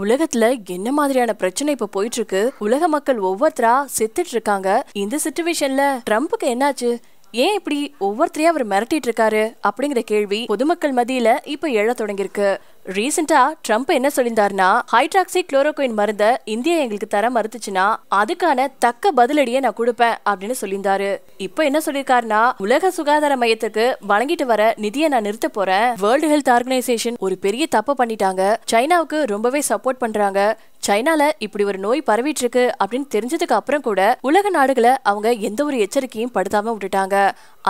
உலகத்துல என்ன மாதிரியான பிரச்சனை இப்ப போயிட்டு இருக்கு உலக மக்கள் ஒவ்வொருத்தரா செத்துட்டு இருக்காங்க இந்த சுச்சுவேஷன்ல ட்ரம்ப்புக்கு என்னாச்சு ஏன் இப்படி ஒவ்வொருத்தரையும் அவர் மிரட்டிட்டு இருக்காரு அப்படிங்கிற கேள்வி பொதுமக்கள் மத்தியில இப்ப எழ தொடங்கியிருக்கு ரீசெண்டா ட்ரம்ப் என்ன சொல்லியிருந்தாருன்னா ஹைட்ராக்சி குளோரோகுயின் மருந்த இந்தியா எங்களுக்கு தர மறுத்துச்சுன்னா அதுக்கான தக்க பதிலடியை நான் கொடுப்பேன் அப்படின்னு சொல்லியிருந்தாரு இப்போ என்ன சொல்லியிருக்காருன்னா உலக சுகாதார மையத்துக்கு வழங்கிட்டு வர நிதியை நான் நிறுத்த போறேன் வேர்ல்டு ஹெல்த் ஆர்கனைசேஷன் ஒரு பெரிய தப்பு பண்ணிட்டாங்க சைனாவுக்கு ரொம்பவே சப்போர்ட் பண்றாங்க சைனால இப்படி ஒரு நோய் பரவிட்டு இருக்கு அப்படின்னு தெரிஞ்சதுக்கு அப்புறம் கூட உலக நாடுகளை அவங்க எந்த ஒரு எச்சரிக்கையும் படுத்தாம விட்டுட்டாங்க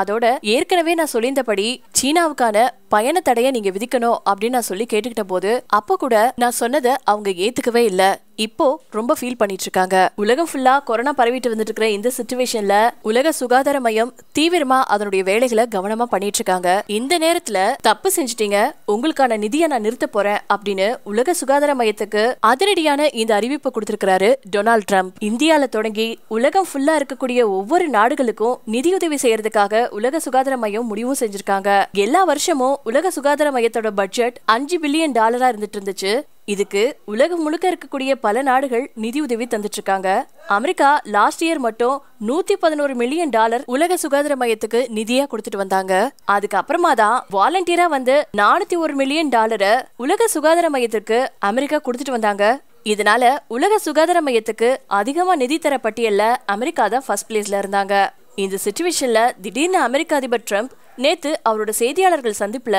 அதோட ஏற்கனவே நான் சொல்லியிருந்தபடி சீனாவுக்கான பயண தடையை நீங்க விதிக்கணும் அப்படின்னு நான் சொல்லி கேட்டுக்கிட்ட போது அப்போ கூட நான் சொன்னதை அவங்க ஏத்துக்கவே இல்லை இப்போ ரொம்ப ஃபீல் பண்ணிட்டு இருக்காங்க உலகம் ஃபுல்லா கொரோனா பரவிட்டு வந்துட்டு இருக்கிற இந்த சுச்சுவேஷன்ல உலக சுகாதார மையம் தீவிரமா அதனுடைய வேலைகளை கவனமா பண்ணிட்டு இருக்காங்க இந்த நேரத்துல தப்பு செஞ்சுட்டீங்க உங்களுக்கான நிதியை நான் நிறுத்த போறேன் அப்படின்னு உலக சுகாதார மையத்துக்கு அதிரடியான இந்த அறிவிப்பு கொடுத்திருக்கிறாரு டொனால்ட் ட்ரம்ப் இந்தியால தொடங்கி உலகம் ஃபுல்லா இருக்கக்கூடிய ஒவ்வொரு நாடுகளுக்கும் நிதியுதவி செய்யறதுக்காக உலக சுகாதார மையம் முடிவும் செஞ்சிருக்காங்க எல்லா வருஷமும் உலக சுகாதார மையத்தோட பட்ஜெட் அஞ்சு பில்லியன் டாலரா இருந்துட்டு இருந்துச்சு இதுக்கு உலகம் முழுக்க இருக்கக்கூடிய பல நாடுகள் நிதியுதவி தந்துட்டு இருக்காங்க அமெரிக்கா லாஸ்ட் இயர் மட்டும் நூத்தி பதினோரு மில்லியன் டாலர் உலக சுகாதார மையத்துக்கு நிதியா கொடுத்துட்டு வந்தாங்க அதுக்கப்புறமா தான் வாலண்டியரா வந்து நானூத்தி ஒரு மில்லியன் டாலரை உலக சுகாதார மையத்திற்கு அமெரிக்கா கொடுத்துட்டு வந்தாங்க இதனால உலக சுகாதார மையத்துக்கு அதிகமா நிதி தர பட்டியல்ல அமெரிக்கா தான் ஃபர்ஸ்ட் பிளேஸ்ல இருந்தாங்க இந்த சுச்சுவேஷன்ல திடீர்னு அமெரிக்க அதிபர் ட்ரம்ப் நேத்து அவரோட செய்தியாளர்கள் சந்திப்புல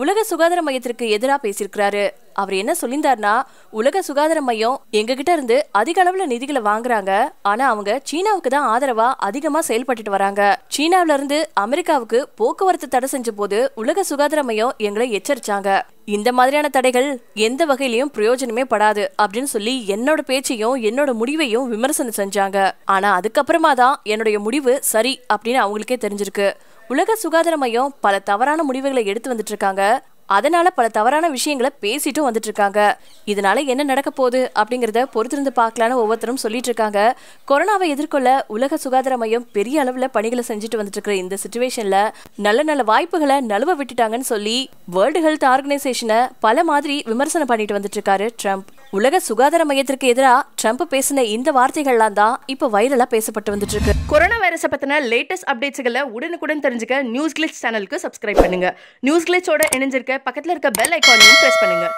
உலக சுகாதார மையத்திற்கு எதிராக பேசியிருக்கிறாரு அவர் என்ன சொல்லியிருந்தார்னா உலக சுகாதார மையம் எங்ககிட்ட இருந்து அதிக அளவுல நிதிகளை வாங்குறாங்க ஆனா அவங்க சீனாவுக்கு தான் ஆதரவா அதிகமா செயல்பட்டுட்டு வராங்க சீனாவில இருந்து அமெரிக்காவுக்கு போக்குவரத்து தடை செஞ்ச போது உலக சுகாதார மையம் எங்களை எச்சரிச்சாங்க இந்த மாதிரியான தடைகள் எந்த வகையிலயும் பிரயோஜனமே படாது அப்படின்னு சொல்லி என்னோட பேச்சையும் என்னோட முடிவையும் விமர்சனம் செஞ்சாங்க ஆனா அதுக்கப்புறமா தான் என்னுடைய முடிவு சரி அப்படின்னு அவங்களுக்கே தெரிஞ்சிருக்கு உலக சுகாதார மையம் பல தவறான முடிவுகளை எடுத்து வந்துட்டு இருக்காங்க அதனால பல தவறான விஷயங்களை பேசிட்டும் வந்துட்டு இருக்காங்க இதனால என்ன நடக்க போகுது அப்படிங்கறத பொறுத்திருந்து பார்க்கலான்னு ஒவ்வொருத்தரும் சொல்லிட்டு இருக்காங்க கொரோனாவை எதிர்கொள்ள உலக சுகாதார மையம் பெரிய அளவில் பணிகளை செஞ்சுட்டு வந்துட்டு இருக்கிற இந்த சுச்சுவேஷன்ல நல்ல நல்ல வாய்ப்புகளை நழுவ விட்டுட்டாங்கன்னு சொல்லி வேர்ல்டு ஹெல்த் ஆர்கனைசேஷனை பல மாதிரி விமர்சனம் பண்ணிட்டு வந்துட்டு இருக்காரு ட்ரம்ப் உலக சுகாதார மையத்திற்கு எதிராக ட்ரம்ப் பேசின இந்த வார்த்தைகள்லாம் தான் இப்போ வைரலா பேசப்பட்டு வந்துட்டு இருக்கு கொரோனா வைரஸை பத்தின லேட்டஸ்ட் அப்டேட்ஸ்களை உடனுக்குடன் தெரிஞ்சுக்க நியூஸ் கிளிச் சேனலுக்கு சப்ஸ்கிரைப் பண்ணுங்க நியூஸ் கிளிச்சோட இணைஞ்சிருக்க பக்கத்தில் இருக்க பெல் ஐக்கானையும் பிரஸ் பண்ணுங்க